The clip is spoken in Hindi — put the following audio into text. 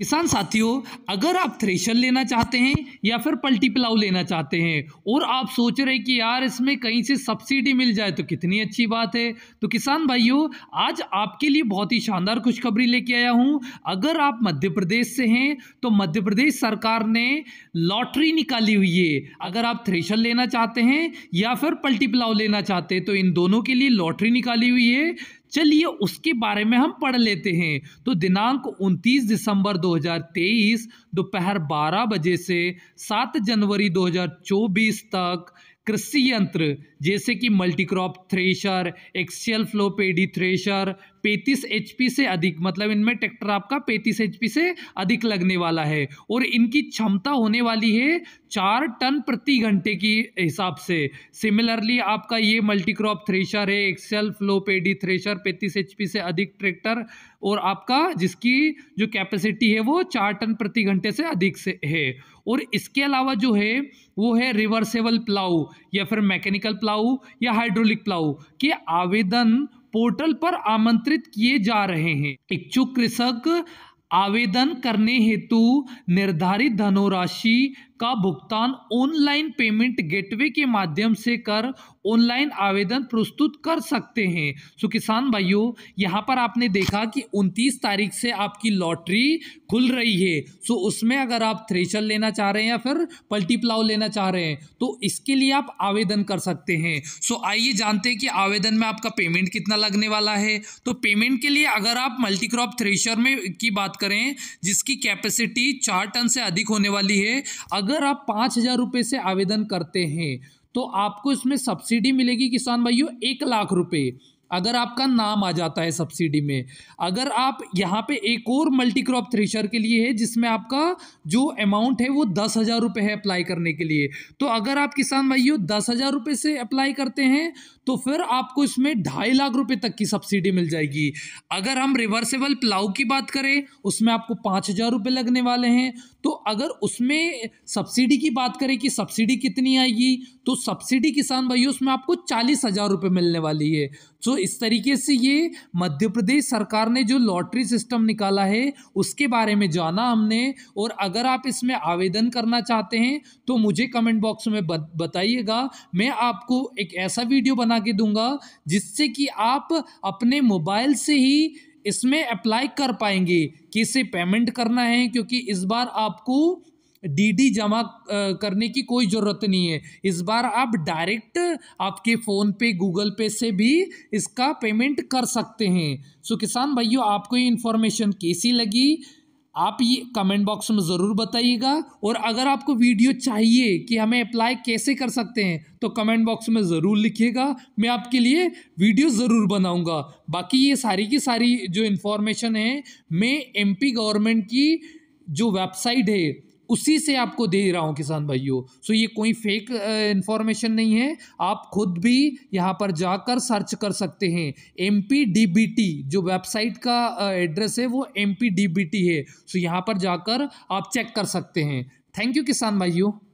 किसान साथियों अगर आप थ्रेशर लेना चाहते हैं या फिर पल्टी प्लाव लेना चाहते हैं और आप सोच रहे कि यार इसमें कहीं से सब्सिडी मिल जाए तो कितनी अच्छी बात है तो किसान भाइयों आज आपके लिए बहुत ही शानदार खुशखबरी लेके आया हूं अगर आप मध्य प्रदेश से हैं तो मध्य प्रदेश सरकार ने लॉटरी निकाली हुई है अगर आप थ्रेशर लेना चाहते हैं या फिर पल्टी प्लाव लेना चाहते हैं तो इन दोनों के लिए लॉटरी निकाली हुई है चलिए उसके बारे में हम पढ़ लेते हैं तो दिनांक 29 दिसंबर 2023 दोपहर 12 बजे से 7 जनवरी 2024 तक कृषि यंत्र जैसे कि multicrop thresher axial flow paddy thresher 35 H से अधिक मतलब इनमें ट्रैक्टर आपका 35 एच से अधिक लगने वाला है और इनकी क्षमता होने वाली है चार टन प्रति घंटे की हिसाब से सिमिलरली आपका ये मल्टीक्रॉप थ्रेशर है axial flow paddy thresher 35 H से अधिक ट्रैक्टर और आपका जिसकी जो कैपेसिटी है वो चार टन प्रति घंटे से अधिक से है और इसके अलावा जो है वो है रिवर्सेबल प्लाउ या फिर मैकेनिकल प्लाउ या हाइड्रोलिक प्लाउ के आवेदन पोर्टल पर आमंत्रित किए जा रहे हैं इच्छुक कृषक आवेदन करने हेतु निर्धारित धनोराशि का भुगतान ऑनलाइन पेमेंट गेटवे के माध्यम से कर ऑनलाइन आवेदन प्रस्तुत कर सकते हैं सो किसान भाइयों यहाँ पर आपने देखा कि 29 तारीख से आपकी लॉटरी खुल रही है सो उसमें अगर आप थ्रेशर लेना चाह रहे हैं या फिर पल्टी लेना चाह रहे हैं तो इसके लिए आप आवेदन कर सकते हैं सो आइए जानते हैं कि आवेदन में आपका पेमेंट कितना लगने वाला है तो पेमेंट के लिए अगर आप मल्टीक्रॉप थ्रेशर में की बात करें जिसकी कैपेसिटी चार टन से अधिक होने वाली है अगर अगर आप पाँच हज़ार रुपये से आवेदन करते हैं तो आपको इसमें सब्सिडी मिलेगी किसान भाइयों एक लाख रुपये अगर आपका नाम आ जाता है सब्सिडी में अगर आप यहाँ पे एक और मल्टी क्रॉप थ्रेशर के लिए है जिसमें आपका जो अमाउंट है वो दस हज़ार रुपये है अप्लाई करने के लिए तो अगर आप किसान भाइयों दस हज़ार रुपये से अप्लाई करते हैं तो फिर आपको इसमें ढाई लाख रुपए तक की सब्सिडी मिल जाएगी अगर हम रिवर्सेबल प्लाउ की बात करें उसमें आपको पाँच हज़ार रुपये लगने वाले हैं तो अगर उसमें सब्सिडी की बात करें कि सब्सिडी कितनी आएगी तो सब्सिडी किसान भाइयों उसमें आपको चालीस हज़ार रुपये मिलने वाली है सो इस तरीके से ये मध्य प्रदेश सरकार ने जो लॉटरी सिस्टम निकाला है उसके बारे में जाना हमने और अगर आप इसमें आवेदन करना चाहते हैं तो मुझे कमेंट बॉक्स में बताइएगा मैं आपको एक ऐसा वीडियो बना के दूंगा जिससे कि आप अपने मोबाइल से ही इसमें अप्लाई कर पाएंगे इसे पेमेंट करना है क्योंकि इस बार आपको डीडी जमा करने की कोई ज़रूरत नहीं है इस बार आप डायरेक्ट आपके फ़ोन पे गूगल पे से भी इसका पेमेंट कर सकते हैं सो किसान भाइयों आपको ये इन्फॉर्मेशन कैसी लगी आप ये कमेंट बॉक्स में ज़रूर बताइएगा और अगर आपको वीडियो चाहिए कि हमें अप्लाई कैसे कर सकते हैं तो कमेंट बॉक्स में ज़रूर लिखिएगा मैं आपके लिए वीडियो ज़रूर बनाऊंगा बाकी ये सारी की सारी जो इन्फॉर्मेशन है मैं एमपी गवर्नमेंट की जो वेबसाइट है उसी से आपको दे रहा हूँ किसान भाइयों सो ये कोई फेक इन्फॉर्मेशन uh, नहीं है आप खुद भी यहाँ पर जाकर सर्च कर सकते हैं एम जो वेबसाइट का एड्रेस uh, है वो एम है सो यहाँ पर जाकर आप चेक कर सकते हैं थैंक यू किसान भाइयों